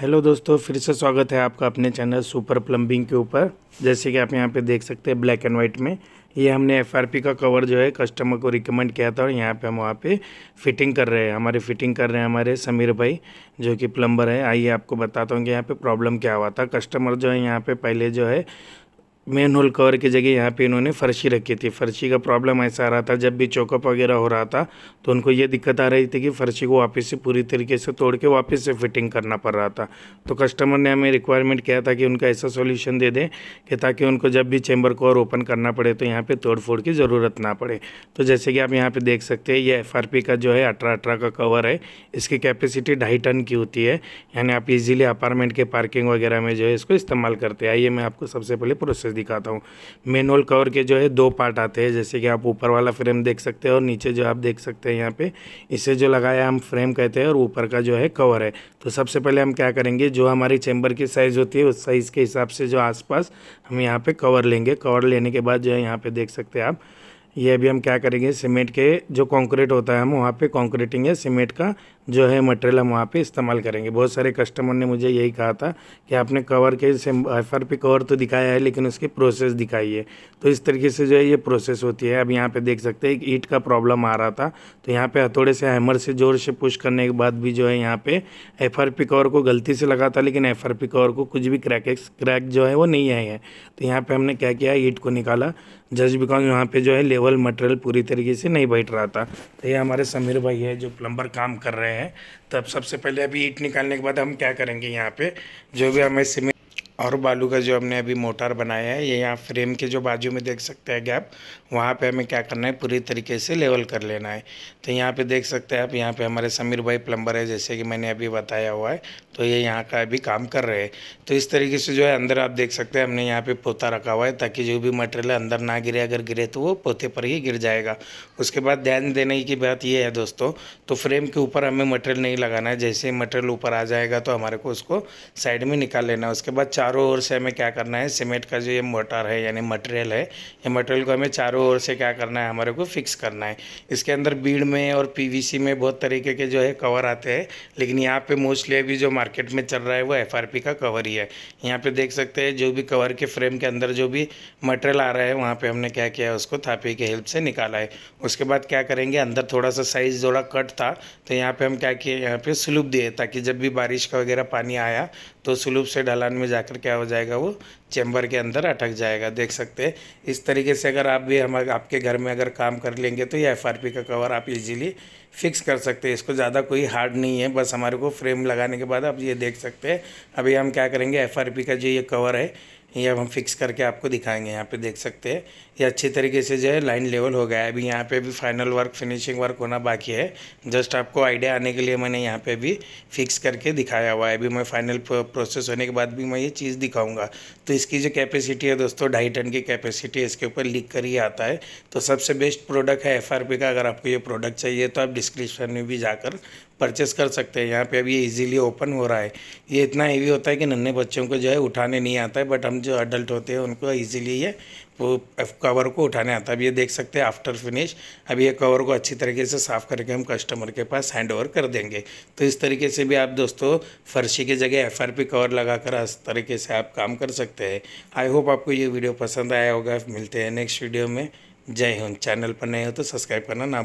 hello दोस्तों फिर से स्वागत है आपका अपने चैनल सुपर प्लम्बिंग के ऊपर जैसे कि आप यहाँ पे देख सकते हैं ब्लैक एंड वाइट में ये हमने एफआरपी का कवर जो है कस्टमर को रिकमेंड किया था और यहाँ पे हम वहाँ पे फिटिंग कर रहे हैं हमारे फिटिंग कर रहे हैं हमारे समीर भाई जो कि प्लम्बर है आइए आपको बताता हूँ कि यहाँ पे प्रॉब्लम क्या हुआ था कस्टमर जो है यहाँ पे पहले जो है मेन होल कवर की जगह यहाँ पे इन्होंने फर्शी रखी थी फर्शी का प्रॉब्लम ऐसा आ रहा था जब भी चौकअप वगैरह हो रहा था तो उनको ये दिक्कत आ रही थी कि फर्शी को वापस से पूरी तरीके से तोड़ के वापस से फिटिंग करना पड़ रहा था तो कस्टमर ने हमें रिक्वायरमेंट किया था कि उनका ऐसा सोल्यूशन दे दें कि ताकि उनको जब भी चैम्बर कवर ओपन करना पड़े तो यहाँ पर तोड़ फोड़ की ज़रूरत ना पड़े तो जैसे कि आप यहाँ पर देख सकते हैं ये एफ का जो है अठारह अठारह का कवर है इसकी कैपेसिटी ढाई टन की होती है यानी आप इजीली अपार्टमेंट के पार्किंग वगैरह में जो है इसको इस्तेमाल करते हैं आइए मैं आपको सबसे पहले प्रोसेस प्रोसेस दिखाता हूँ मेन कवर के जो है दो पार्ट आते हैं जैसे कि आप ऊपर वाला फ्रेम देख सकते हैं और नीचे जो आप देख सकते हैं यहाँ पे इसे जो लगाया हम फ्रेम कहते हैं और ऊपर का जो है कवर है तो सबसे पहले हम क्या करेंगे जो हमारी चैम्बर की साइज़ होती है उस साइज़ के हिसाब से जो आसपास हम यहाँ पर कवर लेंगे कवर लेने के बाद जो है यहाँ पर देख सकते हैं आप ये अभी हम क्या करेंगे सीमेंट के जो कंक्रीट होता है हम वहाँ पे कंक्रीटिंग है सीमेंट का जो है मटेरियल हम वहाँ पे इस्तेमाल करेंगे बहुत सारे कस्टमर ने मुझे यही कहा था कि आपने कवर के एफ आर पी कवर तो दिखाया है लेकिन उसकी प्रोसेस दिखाई है तो इस तरीके से जो है ये प्रोसेस होती है अब यहाँ पे देख सकते हैं एक ईट का प्रॉब्लम आ रहा था तो यहाँ पे हथौड़े से हैमर से ज़ोर से पुश करने के बाद भी जो है यहाँ पर एफ आर पी कवर को गलती से लगा था लेकिन एफ आर पी कवर को कुछ भी क्रैक क्रैक जो है वो नहीं आए हैं तो यहाँ पर हमने क्या किया ईट को निकाला जस्ट बिकॉज यहाँ पर जो है लेवल मटेरियल पूरी तरीके से नहीं बैठ रहा था तो ये हमारे समीर भाई है जो प्लम्बर काम कर रहे हैं तब तो सबसे पहले अभी ईट निकालने के बाद हम क्या करेंगे यहाँ पे जो भी हमें सीमेंट और बालू का जो हमने अभी मोटर बनाया है ये यहाँ फ्रेम के जो बाजू में देख सकते हैं गैप वहाँ पे हमें क्या करना है पूरी तरीके से लेवल कर लेना है तो यहाँ पे देख सकते हैं आप यहाँ पे हमारे समीर भाई प्लम्बर है जैसे कि मैंने अभी बताया हुआ है तो ये यहाँ का अभी काम कर रहे हैं तो इस तरीके से जो है अंदर आप देख सकते हैं हमने यहाँ पर पोता रखा हुआ है ताकि जो भी मटेरियल अंदर ना गिरे अगर गिरे तो वो पोते पर ही गिर जाएगा उसके बाद ध्यान देने की बात ये है दोस्तों तो फ्रेम के ऊपर हमें मटेरियल नहीं लगाना है जैसे मटेरियल ऊपर आ जाएगा तो हमारे को उसको साइड में निकाल लेना है उसके बाद चार चारों ओर से हमें क्या करना है सीमेंट का जो ये मोटर है यानी मटेरियल है ये मटेरियल को हमें चारों ओर से क्या करना है हमारे को फिक्स करना है इसके अंदर बीड में और पीवीसी में बहुत तरीके के जो है कवर आते हैं लेकिन यहाँ पे मोस्टली अभी जो मार्केट में चल रहा है वो एफ का कवर ही है यहाँ पर देख सकते हैं जो भी कवर के फ्रेम के अंदर जो भी मटेरियल आ रहा है वहाँ पर हमने क्या किया उसको थापे की हेल्प से निकाला है उसके बाद क्या करेंगे अंदर थोड़ा सा साइज़ थोड़ा कट था तो यहाँ पर हम क्या किए यहाँ पर स्लूप दिए ताकि जब भी बारिश का वगैरह पानी आया तो स्लूप से ढलान में जाकर क्या हो जाएगा वो चैम्बर के अंदर अटक जाएगा देख सकते हैं इस तरीके से अगर आप भी हम आपके घर में अगर काम कर लेंगे तो ये एफ का कवर आप इजीली फिक्स कर सकते हैं इसको ज़्यादा कोई हार्ड नहीं है बस हमारे को फ्रेम लगाने के बाद आप ये देख सकते हैं अभी हम क्या करेंगे एफ का जो ये कवर है ये अब हम फिक्स करके आपको दिखाएंगे यहाँ पे देख सकते हैं ये अच्छी तरीके से जो है लाइन लेवल हो गया है अभी यहाँ पे भी फाइनल वर्क फिनिशिंग वर्क होना बाकी है जस्ट आपको आइडिया आने के लिए मैंने यहाँ पे भी फिक्स करके दिखाया हुआ है अभी मैं फाइनल प्रोसेस होने के बाद भी मैं ये चीज़ दिखाऊंगा तो इसकी जो कैपेसिटी है दोस्तों ढाई टन की कैपेसिटी इसके ऊपर लिख कर ही आता है तो सबसे बेस्ट प्रोडक्ट है एफ का अगर आपको ये प्रोडक्ट चाहिए तो आप डिस्क्रिप्शन में भी जाकर परचेस कर सकते हैं यहाँ पे अभी ये इजीली ओपन हो रहा है ये इतना हीवी होता है कि नन्हे बच्चों को जो है उठाने नहीं आता है बट हम जो अडल्ट होते हैं उनको इजीली ये वो कवर को उठाने आता है अब ये देख सकते हैं आफ्टर फिनिश अब ये कवर को अच्छी तरीके से साफ़ करके हम कस्टमर के पास हैंड ओवर कर देंगे तो इस तरीके से भी आप दोस्तों फर्शी की जगह एफ आर पी कवर लगा इस तरीके से आप काम कर सकते हैं आई होप आपको ये वीडियो पसंद आया होगा मिलते हैं नेक्स्ट वीडियो में जय हिंद चैनल पर नए हो तो सब्सक्राइब करना ना